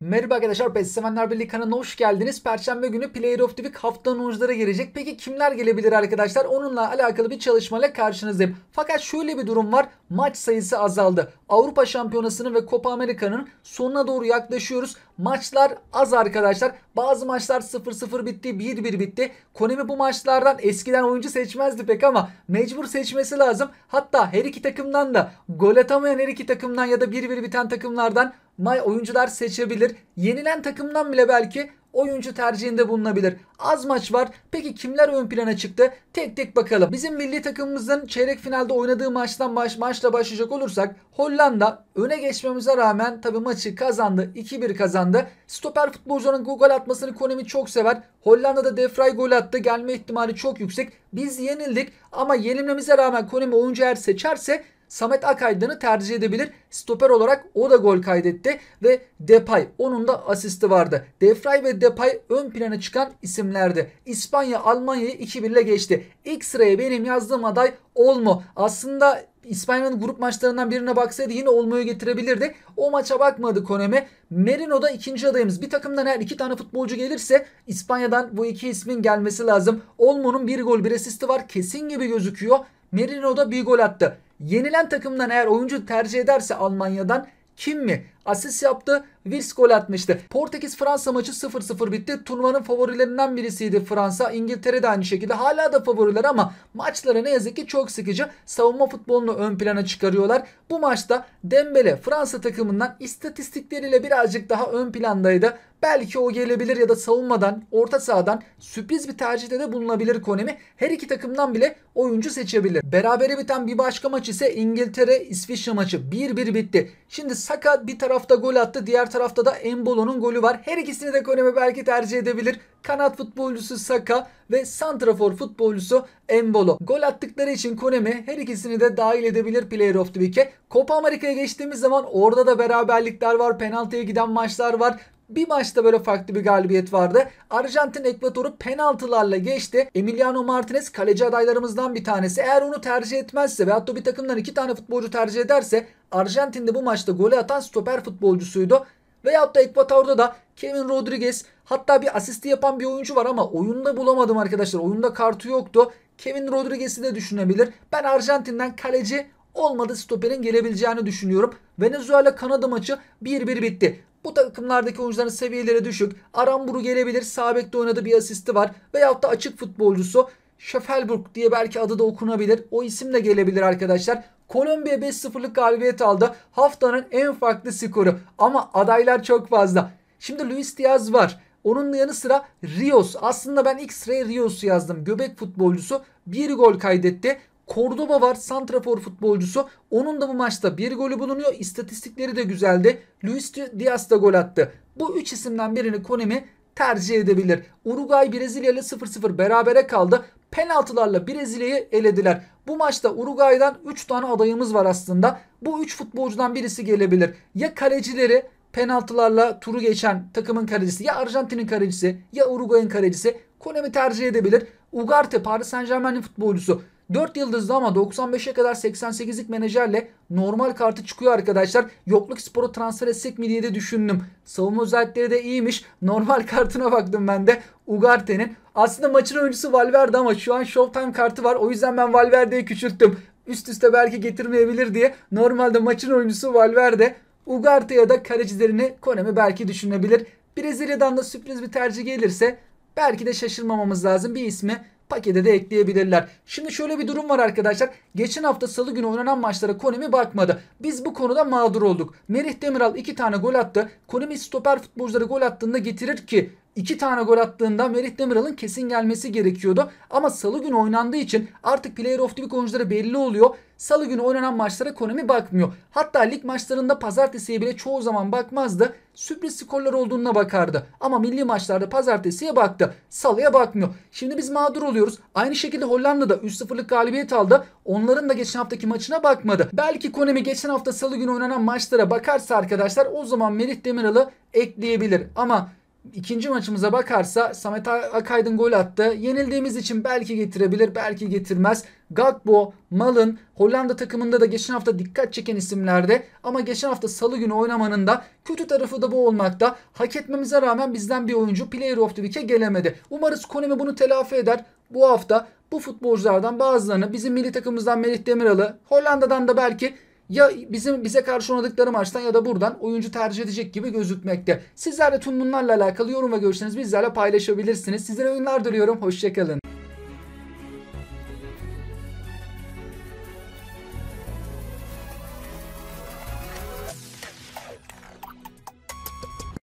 Merhaba arkadaşlar, Beslemenler Birliği kanalına hoş geldiniz. Perşembe günü Player of the Week haftanın oyuncuları gelecek. Peki kimler gelebilir arkadaşlar? Onunla alakalı bir çalışmayla karşınızdayım. Fakat şöyle bir durum var. Maç sayısı azaldı. Avrupa Şampiyonası'nın ve Copa Amerika'nın sonuna doğru yaklaşıyoruz. Maçlar az arkadaşlar. Bazı maçlar 0-0 bitti, 1-1 bitti. Konemi bu maçlardan eskiden oyuncu seçmezdi pek ama mecbur seçmesi lazım. Hatta her iki takımdan da gol atamayan her iki takımdan ya da 1-1 biten takımlardan may oyuncular seçebilir. Yenilen takımdan bile belki oyuncu tercihinde bulunabilir. Az maç var. Peki kimler ön plana çıktı? Tek tek bakalım. Bizim milli takımımızın çeyrek finalde oynadığı maçtan baş, maçla başlayacak olursak Hollanda öne geçmemize rağmen tabi maçı kazandı. 2-1 kazandı. Stoper futbolcunun gol atmasını Konemi çok sever. Hollanda'da Defray gol attı. Gelme ihtimali çok yüksek. Biz yenildik ama yenilmemize rağmen Konemi oyuncu eğer seçerse Samet Akaydın'ı tercih edebilir. Stoper olarak o da gol kaydetti ve Depay onun da asisti vardı. Defray ve Depay ön plana çıkan isimlerdi. İspanya Almanya'yı 2-1 ile geçti. İlk sıraya benim yazdığım aday Olmo. Aslında İspanya'nın grup maçlarından birine baksaydı yine Olmo'yu getirebilirdi. O maça bakmadı Konemi. Merino da ikinci adayımız. Bir takımdan her iki tane futbolcu gelirse İspanya'dan bu iki ismin gelmesi lazım. Olmo'nun bir gol bir asisti var. Kesin gibi gözüküyor. Merino da bir gol attı. Yenilen takımdan eğer oyuncu tercih ederse Almanya'dan kim mi asist yaptı? Wills gol atmıştı. Portekiz-Fransa maçı 0-0 bitti. Turnuvanın favorilerinden birisiydi Fransa. İngiltere de aynı şekilde. Hala da favoriler ama maçları ne yazık ki çok sıkıcı. Savunma futbolunu ön plana çıkarıyorlar. Bu maçta Dembele Fransa takımından istatistikleriyle birazcık daha ön plandaydı. Belki o gelebilir ya da savunmadan, orta sahadan sürpriz bir tercihte de bulunabilir Konemi. Her iki takımdan bile oyuncu seçebilir. Berabere biten bir başka maç ise İngiltere-İsviçre maçı. 1-1 bitti. Şimdi Saka bir tarafta gol attı, diğer tarafta da Embolo'nun golü var. Her ikisini de Konemi belki tercih edebilir. Kanat futbolcusu Saka ve santrafor futbolcusu Embolo. Gol attıkları için Konemi her ikisini de dahil edebilir Player of the Week'e. Copa Amerika'ya geçtiğimiz zaman orada da beraberlikler var. Penaltıya giden maçlar var. Bir maçta böyle farklı bir galibiyet vardı. Arjantin Ekvador'u penaltılarla geçti. Emiliano Martinez kaleci adaylarımızdan bir tanesi. Eğer onu tercih etmezse veyahut da bir takımdan iki tane futbolcu tercih ederse Arjantin'de bu maçta golü atan stoper futbolcusuydu. Veyahut da Ekvator'da da Kevin Rodriguez hatta bir asisti yapan bir oyuncu var ama oyunda bulamadım arkadaşlar. Oyunda kartı yoktu. Kevin Rodriguez'i de düşünebilir. Ben Arjantin'den kaleci olmadı stoperin gelebileceğini düşünüyorum. Venezuela Kanada maçı 1-1 bitti. Bu takımlardaki oyuncuların seviyeleri düşük. Aramburu gelebilir. Sabek'te oynadı bir asisti var. Veyahut da açık futbolcusu Schaffelburg diye belki adı da okunabilir. O isim de gelebilir arkadaşlar. Kolombiya 5-0'lık galibiyet aldı. Haftanın en farklı skoru ama adaylar çok fazla. Şimdi Luis Diaz var. Onun yanı sıra Rios. Aslında ben X-ray Rios'u yazdım. Göbek futbolcusu bir gol kaydetti. Cordoba var santrafor futbolcusu. Onun da bu maçta bir golü bulunuyor. İstatistikleri de güzeldi. Luis Diaz da gol attı. Bu üç isimden birini Konemi tercih edebilir. Uruguay Brezilya ile 0-0 berabere kaldı. Penaltılarla Brezilya'yı elediler. Bu maçta Uruguay'dan 3 tane adayımız var aslında. Bu 3 futbolcudan birisi gelebilir. Ya kalecileri penaltılarla turu geçen takımın kalecisi ya Arjantin'in kalecisi ya Uruguay'ın kalecisi Konemi tercih edebilir. Ugarte Paris Saint Germain'in futbolcusu 4 yıldızlı ama 95'e kadar 88'lik menajerle normal kartı çıkıyor arkadaşlar. Yokluk sporu transfer etsek mi diye de düşündüm. Savunma özellikleri de iyiymiş. Normal kartına baktım ben de Ugarte'nin. Aslında maçın oyuncusu Valverde ama şu an Showtime kartı var. O yüzden ben Valverde'yi küçülttüm. Üst üste belki getirmeyebilir diye. Normalde maçın oyuncusu Valverde. Ugarte ya da kalecilerini Konemi belki düşünebilir. Brezilya'dan da sürpriz bir tercih gelirse belki de şaşırmamamız lazım. Bir ismi pakete de ekleyebilirler. Şimdi şöyle bir durum var arkadaşlar. Geçen hafta salı günü oynanan maçlara Konemi bakmadı. Biz bu konuda mağdur olduk. Merih Demiral 2 tane gol attı. Konemi stoper futbolcuları gol attığında getirir ki 2 tane gol attığında Merih Demiral'ın kesin gelmesi gerekiyordu. Ama salı günü oynandığı için artık player of the week oyuncuları belli oluyor. Salı günü oynanan maçlara Konami bakmıyor. Hatta lig maçlarında pazartesiye bile çoğu zaman bakmazdı. Sürpriz skorlar olduğuna bakardı. Ama milli maçlarda pazartesiye baktı. Salıya bakmıyor. Şimdi biz mağdur oluyoruz. Aynı şekilde Hollanda da 3-0'lık galibiyet aldı. Onların da geçen haftaki maçına bakmadı. Belki Konemi geçen hafta salı günü oynanan maçlara bakarsa arkadaşlar o zaman Merih Demiral'ı ekleyebilir. Ama İkinci maçımıza bakarsa Samet Akaydın gol attı. Yenildiğimiz için belki getirebilir belki getirmez. Gakbo, Malın Hollanda takımında da geçen hafta dikkat çeken isimlerde ama geçen hafta salı günü oynamanın da kötü tarafı da bu olmakta. Hak etmemize rağmen bizden bir oyuncu Player of the Week'e gelemedi. Umarız Konemi bunu telafi eder. Bu hafta bu futbolculardan bazılarını bizim milli takımımızdan Melih Demiral'ı Hollanda'dan da belki ya bizim bize karşı oynadıkları maçtan ya da buradan oyuncu tercih edecek gibi gözükmekte. Sizler de tüm bunlarla alakalı yorum ve görüşlerinizi bizlerle paylaşabilirsiniz. Sizlere oyunlar diliyorum. Hoşçakalın.